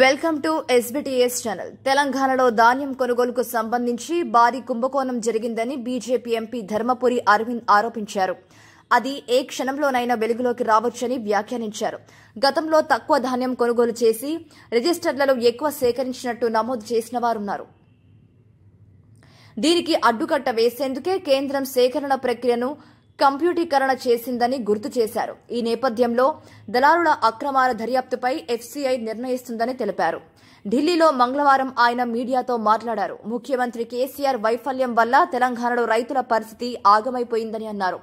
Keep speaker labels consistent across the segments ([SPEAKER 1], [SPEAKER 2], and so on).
[SPEAKER 1] welcome to SBTS channel తెలంగాణలో ధాన్యం కొనుగోలుకు సంబంధించి భారీ కుంభకోణం జరిగిందని బీజేపీ ఎంపీ ధర్మపురి అరవింద్ ఆరోపించారు అది ఏ క్షణంలోనైనా వెలుగులోకి రావచ్చని వ్యాఖ్యానించారు గతంలో తక్కువ ధాన్యం కొనుగోలు చేసి రిజిస్టర్లలో ఎక్కువ సేకరించినట్టు నమోదు చేసిన వారున్నారు దీనికి అడ్డుకట్ట వేసేందుకే కేంద్రం సేకరణ ప్రక్రియను కంప్యూటీకరణ చేసిందని గుర్తు చేశారు ఈ నేపథ్యంలో దళారుల అక్రమాల దర్యాప్తుపై ఎఫ్సీఐ నిర్ణయిస్తుందని తెలిపారు ఢిల్లీలో మంగళవారం ఆయన మీడియాతో మాట్లాడారు ముఖ్యమంత్రి కేసీఆర్ వైఫల్యం వల్ల తెలంగాణలో రైతుల పరిస్థితి ఆగమైపోయిందని అన్నారు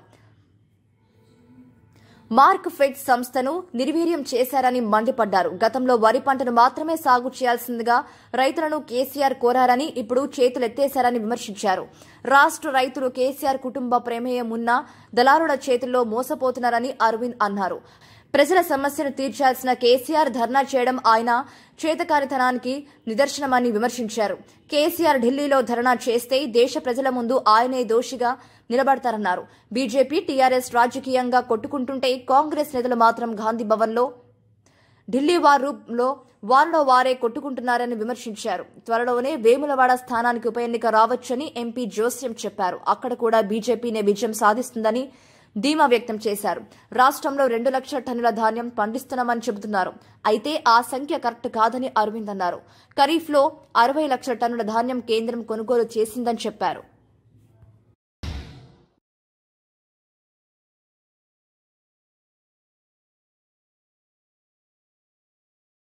[SPEAKER 1] మార్క్ ఫెడ్ సంస్థను నిర్వీర్యం చేశారని మండిపడ్డారు గతంలో వరి పంటను మాత్రమే సాగు చేయాల్సిందిగా రైతులను కేసీఆర్ కోరారని ఇప్పుడు చేతులెత్తేశారని విమర్శించారు రాష్ట్ర రైతులు కేసీఆర్ కుటుంబ ప్రమేయం ఉన్న దళారుల చేతుల్లో మోసపోతున్నారని అరవింద్ అన్నారు ప్రజల సమస్యను తీర్చాల్సిన కేసీఆర్ ధర్నా చేయడం ఆయన చేతకారితనానికి నిదర్శనమని విమర్శించారు కేసీఆర్ ఢిల్లీలో ధర్నా చేస్తే దేశ ప్రజల ముందు ఆయనే దోషిగా నిలబడతారన్నారు బీజేపీ టీఆర్ఎస్ రాజకీయంగా కొట్టుకుంటుంటే కాంగ్రెస్ నేతలు మాత్రం గాంధీ భవన్లో ఢిల్లీ వార్ రూప్లో వారిలో వారే కొట్టుకుంటున్నారని విమర్శించారు త్వరలోనే వేములవాడ స్థానానికి ఉప ఎన్నిక రావచ్చని ఎంపీ జోస్యం చెప్పారు అక్కడ కూడా బీజేపీనే విజయం సాధిస్తుందని ధీమా వ్యక్తం చేశారు రాష్ట్రంలో రెండు లక్షల టన్నుల ధాన్యం పండిస్తున్నామని చెబుతున్నారు అయితే ఆ సంఖ్య కరెక్ట్ కాదని అరవింద్ అన్నారు ఖరీఫ్లో అరవై లక్షల టన్నుల ధాన్యం కేంద్రం కొనుగోలు చేసిందని చెప్పారు